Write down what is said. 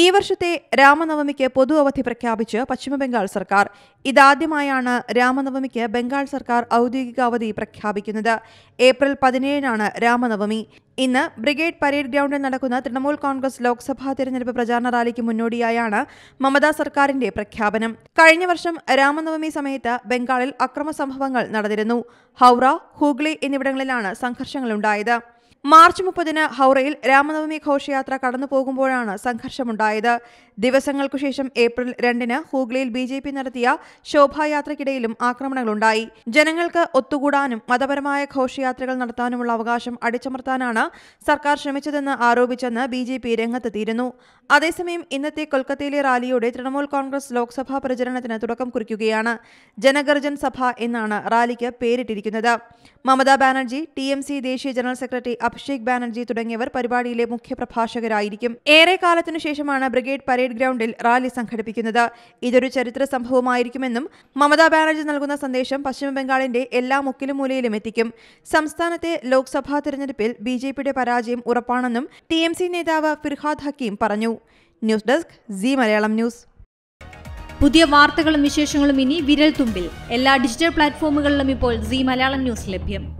ഈ വർഷത്തെ രാമനവമിക്ക് പൊതു അവധി പ്രഖ്യാപിച്ച് പശ്ചിമബംഗാൾ സർക്കാർ ഇതാദ്യമായാണ് രാമനവമിക്ക് ബംഗാൾ സർക്കാർ ഔദ്യോഗിക അവധി പ്രഖ്യാപിക്കുന്നത് ഏപ്രിൽ പതിനേഴിനാണ് രാമനവമി ഇന്ന് ബ്രിഗേഡ് പരേഡ് ഗ്രൗണ്ടിൽ നടക്കുന്ന തൃണമൂൽ കോൺഗ്രസ് ലോക്സഭാ തിരഞ്ഞെടുപ്പ് പ്രചാരണ റാലിക്ക് മുന്നോടിയായാണ് മമതാ സർക്കാരിന്റെ പ്രഖ്യാപനം കഴിഞ്ഞ വർഷം രാമനവമി സമയത്ത് ബംഗാളിൽ അക്രമ നടന്നിരുന്നു ഹൗറ ഹൂഗ്ലി എന്നിവിടങ്ങളിലാണ് സംഘർഷങ്ങളുണ്ടായത് മാർച്ച് മുപ്പതിന് ഹൗറയിൽ രാമനവമി ഘോഷയാത്ര കടന്നു പോകുമ്പോഴാണ് സംഘർഷമുണ്ടായത് ദിവസങ്ങൾക്കു ശേഷം ഏപ്രിൽ രണ്ടിന് ഹൂഗ്ലിയിൽ ബി ജെ പി നടത്തിയ ശോഭായാത്രയ്ക്കിടയിലും ആക്രമണങ്ങളുണ്ടായി ജനങ്ങൾക്ക് ഒത്തുകൂടാനും മതപരമായ ഘോഷയാത്രകൾ നടത്താനുമുള്ള അവകാശം അടിച്ചമർത്താനാണ് സർക്കാർ ശ്രമിച്ചതെന്ന് ആരോപിച്ചെന്ന് ബി ജെ പി രംഗത്തെത്തിയിരുന്നു അതേസമയം ഇന്നത്തെ കൊൽക്കത്തയിലെ റാലിയോടെ തൃണമൂൽ കോൺഗ്രസ് ലോക്സഭാ പ്രചരണത്തിന് തുടക്കം കുറിക്കുകയാണ് ജനഗർജൻ സഭ എന്നാണ് റാലിക്ക് പേരിട്ടിരിക്കുന്നത് മമതാ ബാനർജി ടി ദേശീയ ജനറൽ സെക്രട്ടറി അഭിഷേക് ബാനർജി തുടങ്ങിയവർ പരിപാടിയിലെ മുഖ്യപ്രഭാഷകരായിരിക്കും ഏറെ കാലത്തിനു ശേഷമാണ് ബ്രിഗേഡ് പരേഡ് ഗ്രൗണ്ടിൽ റാലി സംഘടിപ്പിക്കുന്നത് ഇതൊരു ചരിത്ര സംഭവമായിരിക്കുമെന്നും മമതാ ബാനർജി നൽകുന്ന സന്ദേശം പശ്ചിമബംഗാളിന്റെ എല്ലാ മുക്കിലും മൂലയിലും എത്തിക്കും സംസ്ഥാനത്തെ ലോക്സഭാ തെരഞ്ഞെടുപ്പിൽ ബി ജെ പിയുടെ പരാജയം ഉറപ്പാണെന്നും ടി എം സി നേതാവ് ഫിർഹാദ് ഹക്കീം പറഞ്ഞു news desk Zee Malayalam news പുതിയ വാർത്തകളും വിശേഷങ്ങളും ഇനി വിരൽ തുമ്പിൽ എല്ലാ ഡിജിറ്റൽ പ്ലാറ്റ്ഫോമുകളിലും ഇപ്പോൾ സി മലയാളം ന്യൂസ് ലഭ്യം